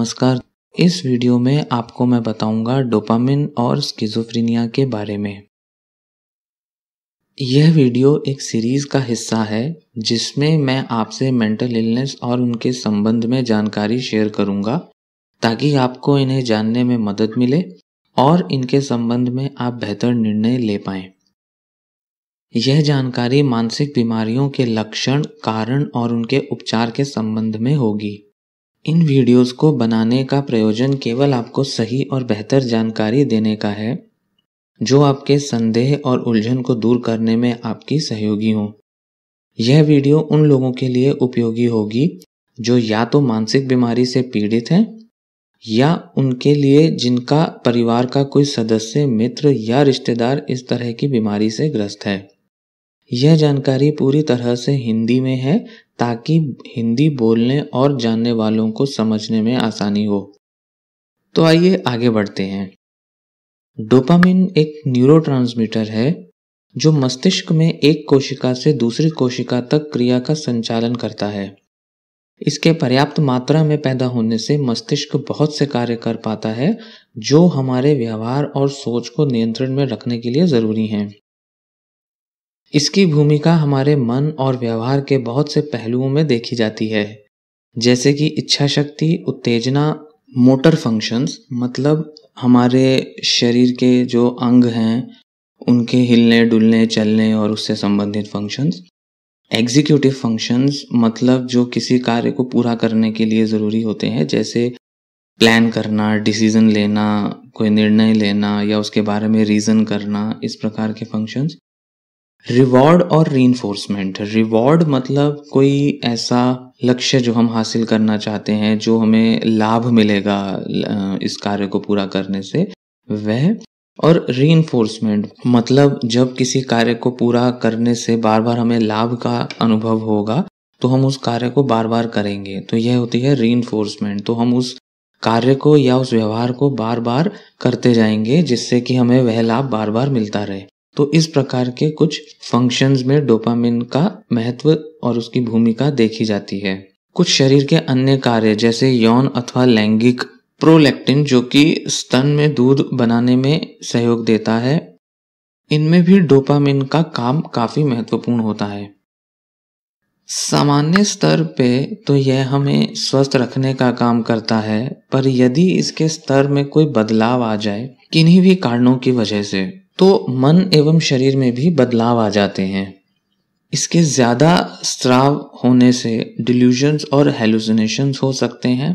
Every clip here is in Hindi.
नमस्कार इस वीडियो में आपको मैं बताऊंगा डोपामिन और स्किजोफ्रीनिया के बारे में यह वीडियो एक सीरीज का हिस्सा है जिसमें मैं आपसे मेंटल इलनेस और उनके संबंध में जानकारी शेयर करूंगा ताकि आपको इन्हें जानने में मदद मिले और इनके संबंध में आप बेहतर निर्णय ले पाए यह जानकारी मानसिक बीमारियों के लक्षण कारण और उनके उपचार के संबंध में होगी इन वीडियोस को बनाने का प्रयोजन केवल आपको सही और बेहतर जानकारी देने का है जो आपके संदेह और उलझन को दूर करने में आपकी सहयोगी हो यह वीडियो उन लोगों के लिए उपयोगी होगी जो या तो मानसिक बीमारी से पीड़ित हैं या उनके लिए जिनका परिवार का कोई सदस्य मित्र या रिश्तेदार इस तरह की बीमारी से ग्रस्त है यह जानकारी पूरी तरह से हिंदी में है ताकि हिंदी बोलने और जानने वालों को समझने में आसानी हो तो आइए आगे बढ़ते हैं डोपामिन एक न्यूरो है जो मस्तिष्क में एक कोशिका से दूसरी कोशिका तक क्रिया का संचालन करता है इसके पर्याप्त मात्रा में पैदा होने से मस्तिष्क बहुत से कार्य कर पाता है जो हमारे व्यवहार और सोच को नियंत्रण में रखने के लिए ज़रूरी हैं इसकी भूमिका हमारे मन और व्यवहार के बहुत से पहलुओं में देखी जाती है जैसे कि इच्छा शक्ति उत्तेजना मोटर फंक्शंस मतलब हमारे शरीर के जो अंग हैं उनके हिलने डुलने चलने और उससे संबंधित फंक्शंस एग्जीक्यूटिव फंक्शंस मतलब जो किसी कार्य को पूरा करने के लिए ज़रूरी होते हैं जैसे प्लान करना डिसीज़न लेना कोई निर्णय लेना या उसके बारे में रीज़न करना इस प्रकार के फंक्शंस रिवॉर्ड और रीन्फोर्समेंट रिवॉर्ड मतलब कोई ऐसा लक्ष्य जो हम हासिल करना चाहते हैं जो हमें लाभ मिलेगा इस कार्य को पूरा करने से वह और री मतलब जब किसी कार्य को पूरा करने से बार बार हमें लाभ का अनुभव होगा तो हम उस कार्य को बार बार करेंगे तो यह होती है री तो हम उस कार्य को या उस व्यवहार को बार बार करते जाएंगे जिससे कि हमें वह लाभ बार बार मिलता रहे तो इस प्रकार के कुछ फंक्शंस में डोपामिन का महत्व और उसकी भूमिका देखी जाती है कुछ शरीर के अन्य कार्य जैसे यौन अथवा लैंगिक प्रोलैक्टिन जो कि स्तन में दूध बनाने में सहयोग देता है इनमें भी डोपामिन का काम काफ़ी महत्वपूर्ण होता है सामान्य स्तर पे तो यह हमें स्वस्थ रखने का काम करता है पर यदि इसके स्तर में कोई बदलाव आ जाए किन्हीं भी कारणों की वजह से तो मन एवं शरीर में भी बदलाव आ जाते हैं इसके ज़्यादा स्त्राव होने से डिल्यूजन्स और हेलुसिनेशंस हो सकते हैं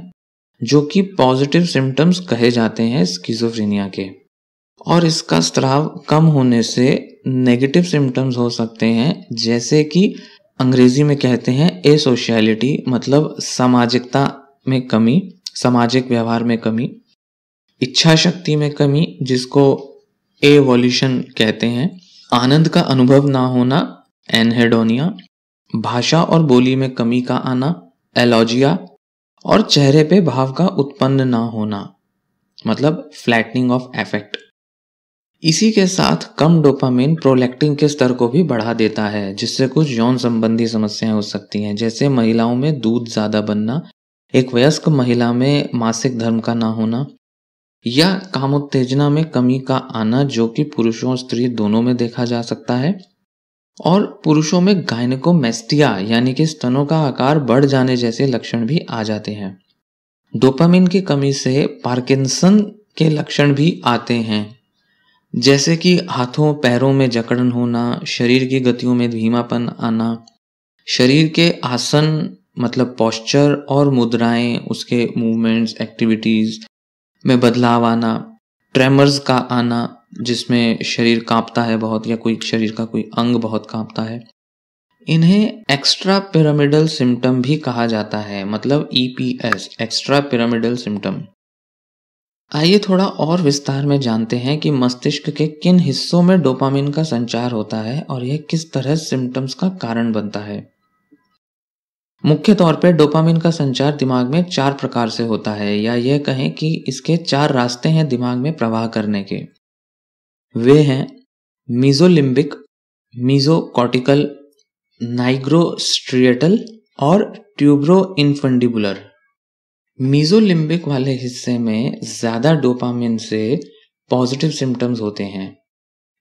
जो कि पॉजिटिव सिम्टम्स कहे जाते हैं स्किजोफ्रेनिया के और इसका स्त्राव कम होने से नेगेटिव सिम्टम्स हो सकते हैं जैसे कि अंग्रेजी में कहते हैं ए सोशलिटी मतलब सामाजिकता में कमी सामाजिक व्यवहार में कमी इच्छा शक्ति में कमी जिसको एवोल्यूशन कहते हैं आनंद का अनुभव ना होना एनहेडोनिया भाषा और बोली में कमी का आना एलोजिया और चेहरे पे भाव का उत्पन्न ना होना मतलब फ्लैटनिंग ऑफ एफेक्ट इसी के साथ कम डोपामिन प्रोलेक्टिन के स्तर को भी बढ़ा देता है जिससे कुछ यौन संबंधी समस्याएं हो सकती हैं जैसे महिलाओं में दूध ज़्यादा बनना एक वयस्क महिला में मासिक धर्म का ना होना या कामोत्तेजना में कमी का आना जो कि पुरुषों और स्त्री दोनों में देखा जा सकता है और पुरुषों में गायनकोमेस्टिया यानी कि स्तनों का आकार बढ़ जाने जैसे लक्षण भी आ जाते हैं डोपामिन की कमी से पार्किंसन के लक्षण भी आते हैं जैसे कि हाथों पैरों में जकड़न होना शरीर की गतियों में धीमापन आना शरीर के आसन मतलब पॉस्चर और मुद्राएं उसके मूवमेंट्स एक्टिविटीज़ में बदलाव आना ट्रेमर्स का आना जिसमें शरीर कांपता है बहुत या कोई शरीर का कोई अंग बहुत कांपता है इन्हें एक्स्ट्रा पिरामिडल सिम्टम भी कहा जाता है मतलब ईपीएस एक्स्ट्रा पिरामिडल सिम्टम आइए थोड़ा और विस्तार में जानते हैं कि मस्तिष्क के किन हिस्सों में डोपामिन का संचार होता है और यह किस तरह सिम्टम्स का कारण बनता है मुख्य तौर पर डोपामिन का संचार दिमाग में चार प्रकार से होता है या यह कहें कि इसके चार रास्ते हैं दिमाग में प्रवाह करने के वे हैं मीजोलिम्बिक मीजोकॉटिकल नाइग्रोस्ट्रिएटल और ट्यूब्रो इनफंडिबुलर मीजोलिम्बिक वाले हिस्से में ज़्यादा डोपामिन से पॉजिटिव सिम्टम्स होते हैं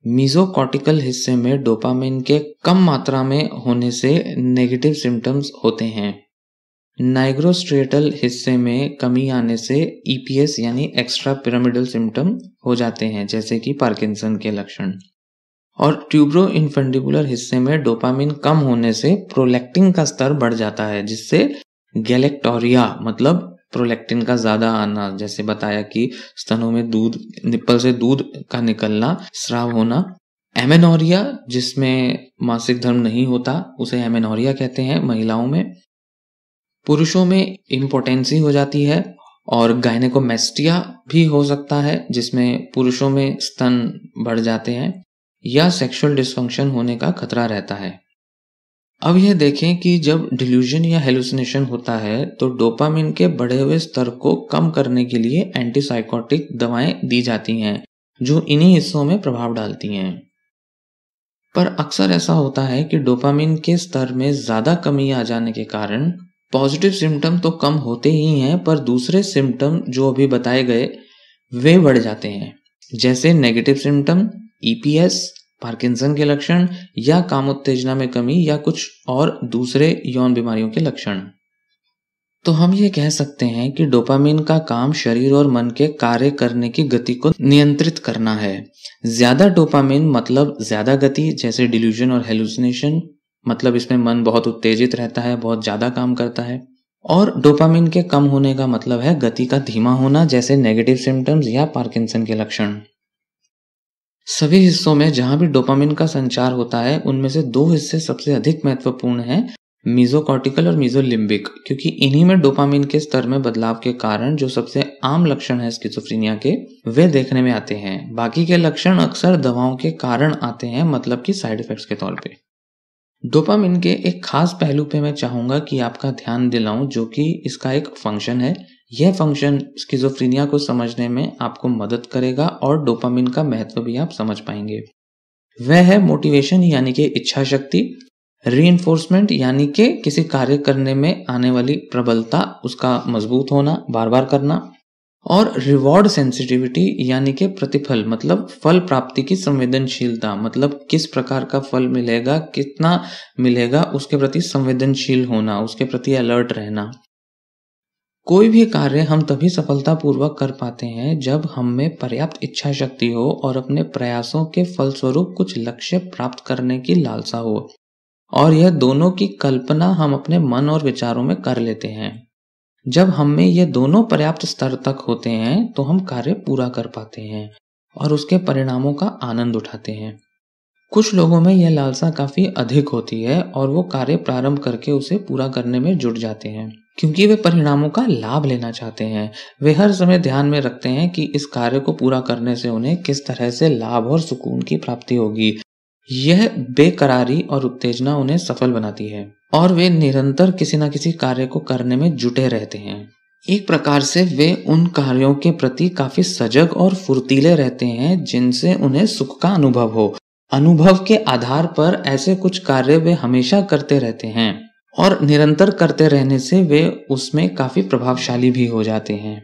मिजोकॉटिकल हिस्से में डोपामिन के कम मात्रा में होने से नेगेटिव सिम्टम्स होते हैं नाइग्रोस्ट्रेटल हिस्से में कमी आने से ईपीएस e यानी एक्स्ट्रा पिरामिडल सिम्टम हो जाते हैं जैसे कि पार्किंसन के लक्षण और ट्यूब्रो इन्फेंडिकुलर हिस्से में डोपामिन कम होने से प्रोलेक्टिंग का स्तर बढ़ जाता है जिससे गैलेक्टोरिया मतलब प्रोलैक्टिन का ज्यादा आना जैसे बताया कि स्तनों में दूध निप्पल से दूध का निकलना श्राव होना एमेनोरिया जिसमें मासिक धर्म नहीं होता उसे एमेनोरिया कहते हैं महिलाओं में पुरुषों में इम्पोटेंसी हो जाती है और गायनेकोमेस्टिया भी हो सकता है जिसमें पुरुषों में स्तन बढ़ जाते हैं या सेक्सुअल डिस्फंक्शन होने का खतरा रहता है अब यह देखें कि जब डिल्यूजन या हेलुसिनेशन होता है तो डोपामिन के बढ़े हुए स्तर को कम करने के लिए एंटीसाइकोटिक दवाएं दी जाती हैं जो इन्हीं हिस्सों में प्रभाव डालती हैं पर अक्सर ऐसा होता है कि डोपामिन के स्तर में ज़्यादा कमी आ जाने के कारण पॉजिटिव सिम्टम तो कम होते ही हैं पर दूसरे सिम्टम जो अभी बताए गए वे बढ़ जाते हैं जैसे नेगेटिव सिम्टम ईपीएस पार्किंसन के लक्षण या काम उत्तेजना में कमी या कुछ और दूसरे यौन बीमारियों के लक्षण तो हम ये कह सकते हैं कि डोपामिन का काम शरीर और मन के कार्य करने की गति को नियंत्रित करना है ज़्यादा डोपामिन मतलब ज़्यादा गति जैसे डिल्यूजन और हेलुसिनेशन मतलब इसमें मन बहुत उत्तेजित रहता है बहुत ज़्यादा काम करता है और डोपामिन के कम होने का मतलब है गति का धीमा होना जैसे नेगेटिव सिम्टम्स या पार्किंसन के लक्षण सभी हिस्सों में जहां भी डोपामिन का संचार होता है उनमें से दो हिस्से सबसे अधिक महत्वपूर्ण हैं मीजोकॉर्टिकल और मीजोलिम्बिक क्योंकि इन्हीं में डोपामिन के स्तर में बदलाव के कारण जो सबसे आम लक्षण है स्किजोफ्रीनिया के वे देखने में आते हैं बाकी के लक्षण अक्सर दवाओं के कारण आते हैं मतलब कि साइड इफेक्ट्स के तौर पे डोपामिन के एक खास पहलू पे मैं चाहूंगा कि आपका ध्यान दिलाऊं जो कि इसका एक फंक्शन है यह फंक्शन स्किजोफ्रीनिया को समझने में आपको मदद करेगा और डोपामिन का महत्व भी आप समझ पाएंगे वह है मोटिवेशन यानी कि इच्छा शक्ति री यानी कि किसी कार्य करने में आने वाली प्रबलता उसका मजबूत होना बार बार करना और रिवॉर्ड सेंसिटिविटी यानी कि प्रतिफल मतलब फल प्राप्ति की संवेदनशीलता मतलब किस प्रकार का फल मिलेगा कितना मिलेगा उसके प्रति संवेदनशील होना उसके प्रति अलर्ट रहना कोई भी कार्य हम तभी सफलतापूर्वक कर पाते हैं जब हम में पर्याप्त इच्छा शक्ति हो और अपने प्रयासों के फलस्वरूप कुछ लक्ष्य प्राप्त करने की लालसा हो और यह दोनों की कल्पना हम अपने मन और विचारों में कर लेते हैं जब हम में ये दोनों पर्याप्त स्तर तक होते हैं तो हम कार्य पूरा कर पाते हैं और उसके परिणामों का आनंद उठाते हैं कुछ लोगों में यह लालसा काफ़ी अधिक होती है और वो कार्य प्रारंभ करके उसे पूरा करने में जुट जाते हैं क्योंकि वे परिणामों का लाभ लेना चाहते हैं वे हर समय ध्यान में रखते हैं कि इस कार्य को पूरा करने से उन्हें किस तरह से लाभ और सुकून की प्राप्ति होगी यह बेकरारी और उत्तेजना उन्हें सफल बनाती है और वे निरंतर किसी न किसी कार्य को करने में जुटे रहते हैं एक प्रकार से वे उन कार्यों के प्रति काफी सजग और फुर्तीले रहते हैं जिनसे उन्हें सुख का अनुभव हो अनुभव के आधार पर ऐसे कुछ कार्य वे हमेशा करते रहते हैं और निरंतर करते रहने से वे उसमें काफी प्रभावशाली भी हो जाते हैं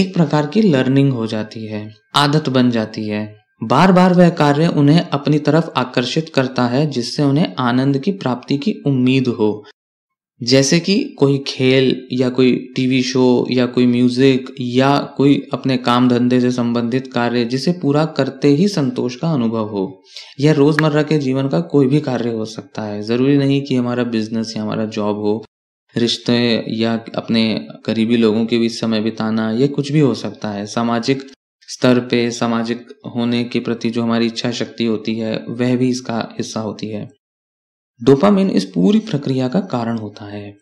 एक प्रकार की लर्निंग हो जाती है आदत बन जाती है बार बार वह कार्य उन्हें अपनी तरफ आकर्षित करता है जिससे उन्हें आनंद की प्राप्ति की उम्मीद हो जैसे कि कोई खेल या कोई टीवी शो या कोई म्यूजिक या कोई अपने काम धंधे से संबंधित कार्य जिसे पूरा करते ही संतोष का अनुभव हो यह रोजमर्रा के जीवन का कोई भी कार्य हो सकता है जरूरी नहीं कि हमारा बिजनेस या हमारा जॉब हो रिश्ते या अपने करीबी लोगों के बीच समय बिताना यह कुछ भी हो सकता है सामाजिक स्तर पे सामाजिक होने के प्रति जो हमारी इच्छा शक्ति होती है वह भी इसका हिस्सा होती है डोपामिन इस पूरी प्रक्रिया का कारण होता है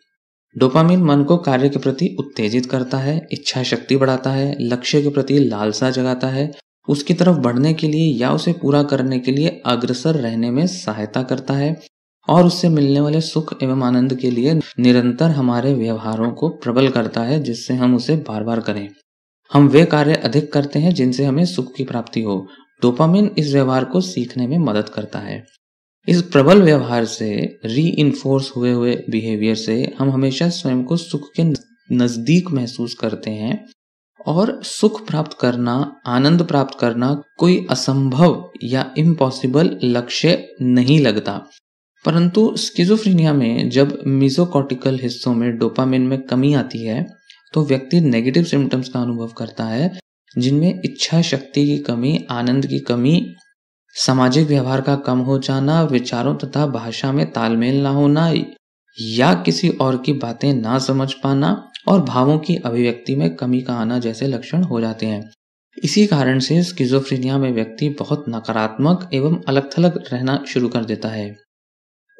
डोपामिन मन को कार्य के प्रति उत्तेजित करता है इच्छा शक्ति बढ़ाता है लक्ष्य के प्रति लालसा जगाता है उसकी तरफ बढ़ने के लिए या उसे पूरा करने के लिए अग्रसर रहने में सहायता करता है और उससे मिलने वाले सुख एवं आनंद के लिए निरंतर हमारे व्यवहारों को प्रबल करता है जिससे हम उसे बार बार करें हम वे कार्य अधिक करते हैं जिनसे हमें सुख की प्राप्ति हो डोपामिन इस व्यवहार को सीखने में मदद करता है इस प्रबल व्यवहार से री हुए हुए बिहेवियर से हम हमेशा स्वयं को सुख के नज़दीक महसूस करते हैं और सुख प्राप्त करना आनंद प्राप्त करना कोई असंभव या इम्पॉसिबल लक्ष्य नहीं लगता परंतु स्किजोफ्रीनिया में जब मिजोकॉटिकल हिस्सों में डोपामिन में कमी आती है तो व्यक्ति नेगेटिव सिम्टम्स का अनुभव करता है जिनमें इच्छा शक्ति की कमी आनंद की कमी सामाजिक व्यवहार का कम हो जाना विचारों तथा भाषा में तालमेल ना होना या किसी और की बातें ना समझ पाना और भावों की अभिव्यक्ति में कमी का आना जैसे लक्षण हो जाते हैं इसी कारण से स्किजोफ्रेनिया में व्यक्ति बहुत नकारात्मक एवं अलग थलग रहना शुरू कर देता है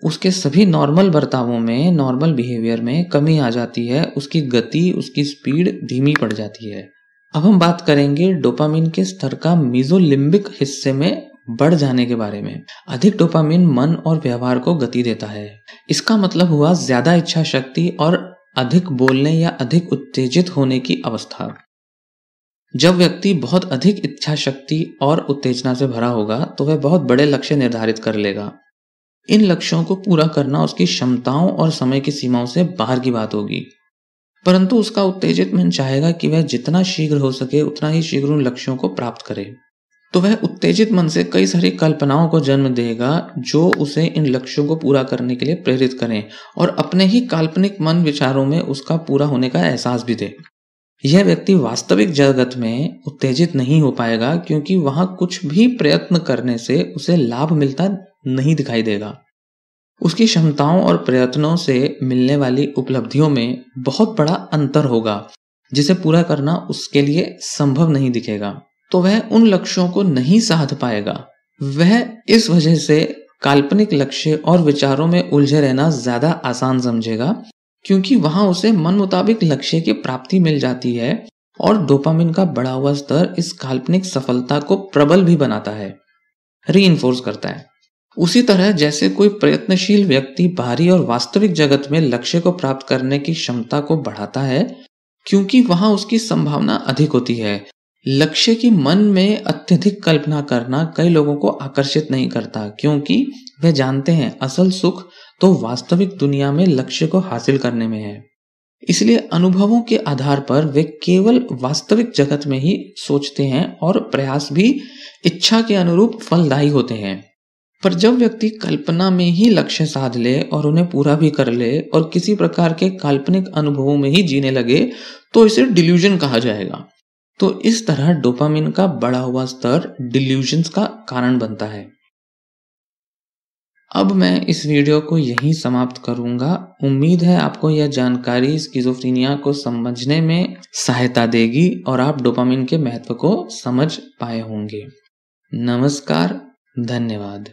उसके सभी नॉर्मल बर्तावों में नॉर्मल बिहेवियर में कमी आ जाती है उसकी गति उसकी स्पीड धीमी पड़ जाती है अब हम बात करेंगे डोपामिन के स्तर का मिजोलिम्बिक हिस्से में बढ़ जाने के बारे में अधिक डोपामिन मन और व्यवहार को गति देता है इसका मतलब हुआ ज्यादा इच्छा शक्ति और अधिक बोलने या अधिक उत्तेजित होने की अवस्था जब व्यक्ति बहुत अधिक इच्छा शक्ति और उत्तेजना से भरा होगा तो वह बहुत बड़े लक्ष्य निर्धारित कर लेगा इन लक्ष्यों को पूरा करना उसकी क्षमताओं और समय की सीमाओं से बाहर की बात होगी परंतु उसका उत्तेजित मन चाहेगा कि वह जितना शीघ्र हो सके उतना ही शीघ्र उन लक्ष्यों को प्राप्त करे तो वह उत्तेजित मन से कई सारी कल्पनाओं को जन्म देगा जो उसे इन लक्ष्यों को पूरा करने के लिए प्रेरित करें और अपने ही काल्पनिक मन विचारों में उसका पूरा होने का एहसास भी दे यह व्यक्ति वास्तविक जगत में उत्तेजित नहीं हो पाएगा क्योंकि वहां कुछ भी प्रयत्न करने से उसे लाभ मिलता नहीं दिखाई देगा उसकी क्षमताओं और प्रयत्नों से मिलने वाली उपलब्धियों में बहुत बड़ा अंतर होगा जिसे पूरा करना उसके लिए संभव नहीं दिखेगा तो वह उन लक्ष्यों को नहीं साध पाएगा वह इस वजह से काल्पनिक लक्ष्य और विचारों में उलझे रहना ज्यादा आसान समझेगा क्योंकि वहां उसे मन मुताबिक लक्ष्य की प्राप्ति मिल जाती है और डोपामिन का बढ़ा हुआ स्तर इस काल्पनिक सफलता को प्रबल भी बनाता है री करता है उसी तरह जैसे कोई प्रयत्नशील व्यक्ति बाहरी और वास्तविक जगत में लक्ष्य को प्राप्त करने की क्षमता को बढ़ाता है क्योंकि वहां उसकी संभावना अधिक होती है लक्ष्य की मन में अत्यधिक कल्पना करना कई लोगों को आकर्षित नहीं करता क्योंकि वे जानते हैं असल सुख तो वास्तविक दुनिया में लक्ष्य को हासिल करने में है इसलिए अनुभवों के आधार पर वे केवल वास्तविक जगत में ही सोचते हैं और प्रयास भी इच्छा के अनुरूप फलदायी होते हैं पर जब व्यक्ति कल्पना में ही लक्ष्य साध ले और उन्हें पूरा भी कर ले और किसी प्रकार के काल्पनिक अनुभवों में ही जीने लगे तो इसे डिल्यूजन कहा जाएगा तो इस तरह डोपामिन का बढ़ा हुआ स्तर डिल्यूजन्स का कारण बनता है अब मैं इस वीडियो को यहीं समाप्त करूंगा उम्मीद है आपको यह जानकारी स्किजोफ्रीनिया को समझने में सहायता देगी और आप डोपामिन के महत्व को समझ पाए होंगे नमस्कार धन्यवाद